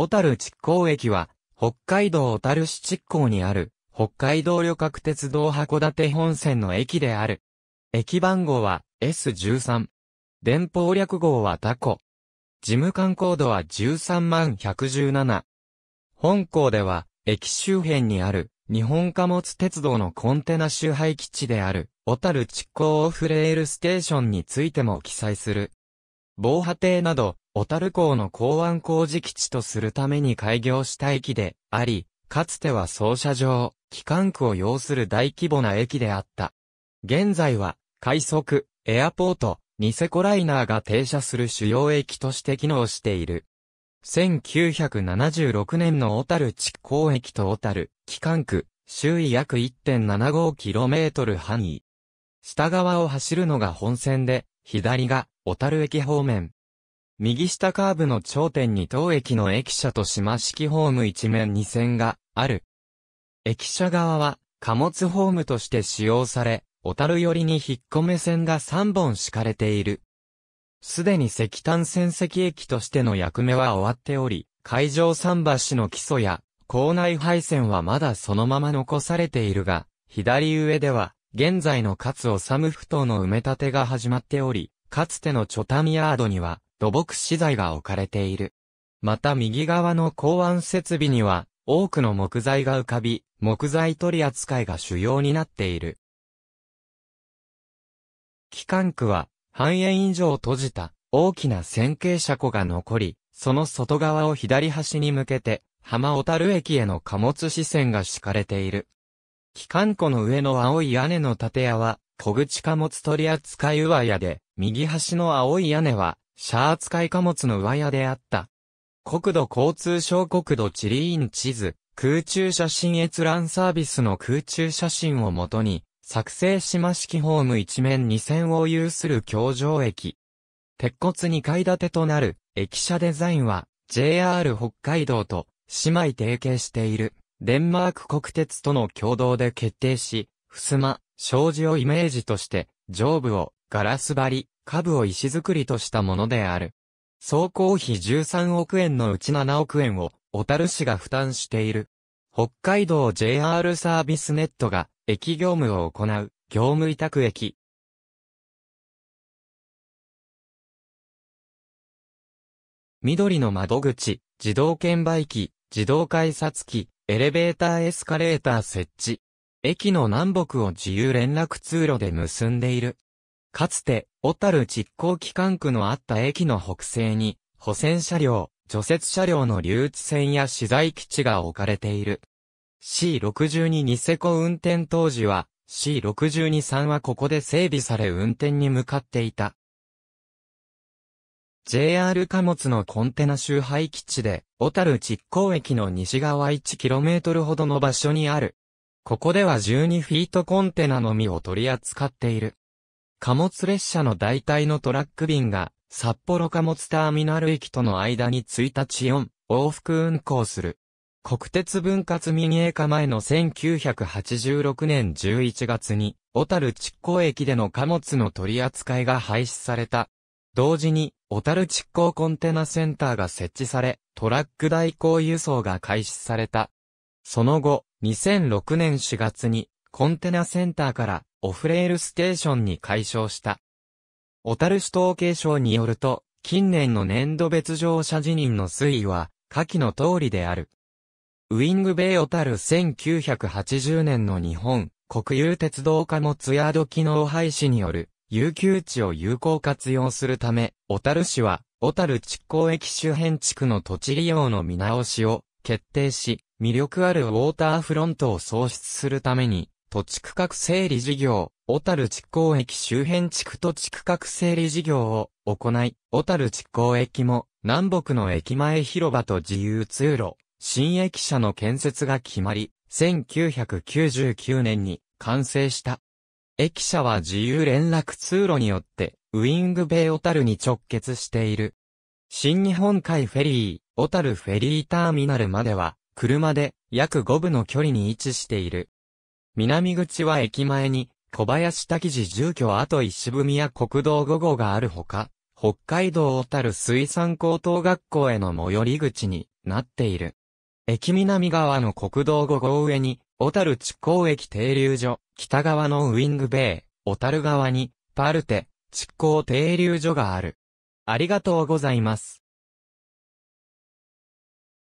小樽築港駅は、北海道小樽市築港にある、北海道旅客鉄道函館本線の駅である。駅番号は S13。電報略号はタコ。事務官コードは13万117。本校では、駅周辺にある、日本貨物鉄道のコンテナ周配基地である、小樽築港オフレールステーションについても記載する。防波堤など、小樽港の港湾工事基地とするために開業した駅であり、かつては操車場、機関区を要する大規模な駅であった。現在は、快速、エアポート、ニセコライナーが停車する主要駅として機能している。1976年の小樽地港駅と小樽、機関区、周囲約 1.75km 範囲。下側を走るのが本線で、左が小樽駅方面、右下カーブの頂点に当駅の駅舎と島式ホーム一面二線がある。駅舎側は貨物ホームとして使用され、小樽寄りに引っ込め線が3本敷かれている。すでに石炭戦石駅としての役目は終わっており、海上桟橋の基礎や、港内配線はまだそのまま残されているが、左上では、現在の勝治ふ頭の埋め立てが始まっており、かつてのチョタミヤードには、土木資材が置かれている。また右側の港湾設備には、多くの木材が浮かび、木材取り扱いが主要になっている。機関区は、半円以上閉じた、大きな線形車庫が残り、その外側を左端に向けて、浜小樽駅への貨物支線が敷かれている。機関庫の上の青い屋根の建屋は、小口貨物取扱上屋で、右端の青い屋根は、シャア扱い貨物の上屋であった。国土交通省国土地理院地図、空中写真閲覧サービスの空中写真をもとに、作成島式ホーム一面二線を有する橋上駅。鉄骨二階建てとなる駅舎デザインは JR 北海道と姉妹提携しているデンマーク国鉄との共同で決定し、襖、障子をイメージとして上部をガラス張り、下部を石造りとしたものである。総工費13億円のうち7億円を、小樽市が負担している。北海道 JR サービスネットが、駅業務を行う、業務委託駅。緑の窓口、自動券売機、自動改札機、エレベーターエスカレーター設置。駅の南北を自由連絡通路で結んでいる。かつて、小樽実行機関区のあった駅の北西に、補線車両、除雪車両の留置線や資材基地が置かれている。C62 ニセコ運転当時は、C623 はここで整備され運転に向かっていた。JR 貨物のコンテナ周配基地で、小樽実行駅の西側 1km ほどの場所にある。ここでは12フィートコンテナのみを取り扱っている。貨物列車の代替のトラック便が、札幌貨物ターミナル駅との間に1日4往復運行する。国鉄分割民営化前の1986年11月に、小樽築港駅での貨物の取り扱いが廃止された。同時に、小樽築港コンテナセンターが設置され、トラック代行輸送が開始された。その後、2006年4月に、コンテナセンターからオフレールステーションに解消した。小樽市統計省によると、近年の年度別乗車辞任の推移は、下記の通りである。ウィングベイ小樽1980年の日本、国有鉄道貨物ヤード機能廃止による、有給地を有効活用するため、小樽市は、小樽地港駅周辺地区の土地利用の見直しを決定し、魅力あるウォーターフロントを創出するために、土地区画整理事業、小樽地港駅周辺地区土地区画整理事業を行い、小樽地港駅も南北の駅前広場と自由通路、新駅舎の建設が決まり、1999年に完成した。駅舎は自由連絡通路によってウィングベイ小樽に直結している。新日本海フェリー、小樽フェリーターミナルまでは車で約5分の距離に位置している。南口は駅前に、小林滝寺住居跡石踏や国道5号があるほか、北海道小樽水産高等学校への最寄り口になっている。駅南側の国道5号上に、小樽地港駅停留所、北側のウィングベイ、小樽側に、パルテ、地港停留所がある。ありがとうございます。